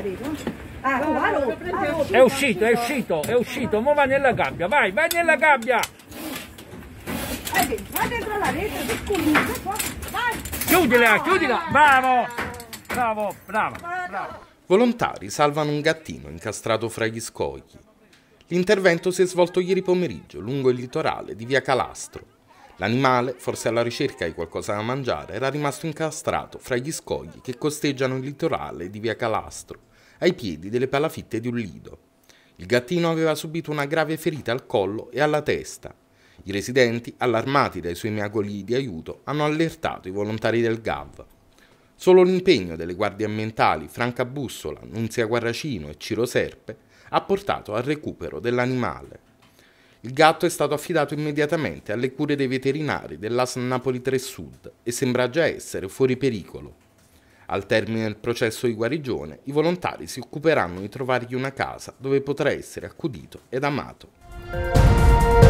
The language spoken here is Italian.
sparito. Ah, no, no, no, è uscito, è uscito, è uscito, mo va nella gabbia, vai, vai nella gabbia! Eh, vai dentro, la rete, comunque qua, vai! Chiudila, chiudila, Bravo, bravo, bravo! Volontari salvano un gattino incastrato fra gli scogli. L'intervento si è svolto ieri pomeriggio lungo il litorale di via Calastro. L'animale, forse alla ricerca di qualcosa da mangiare, era rimasto incastrato fra gli scogli che costeggiano il litorale di via Calastro ai piedi delle palafitte di un lido. Il gattino aveva subito una grave ferita al collo e alla testa. I residenti, allarmati dai suoi miagoli di aiuto, hanno allertato i volontari del GAV. Solo l'impegno delle guardie ambientali Franca Bussola, Nunzia Guarracino e Ciro Serpe ha portato al recupero dell'animale. Il gatto è stato affidato immediatamente alle cure dei veterinari dell'AS Napoli 3 Sud e sembra già essere fuori pericolo. Al termine del processo di guarigione, i volontari si occuperanno di trovargli una casa dove potrà essere accudito ed amato.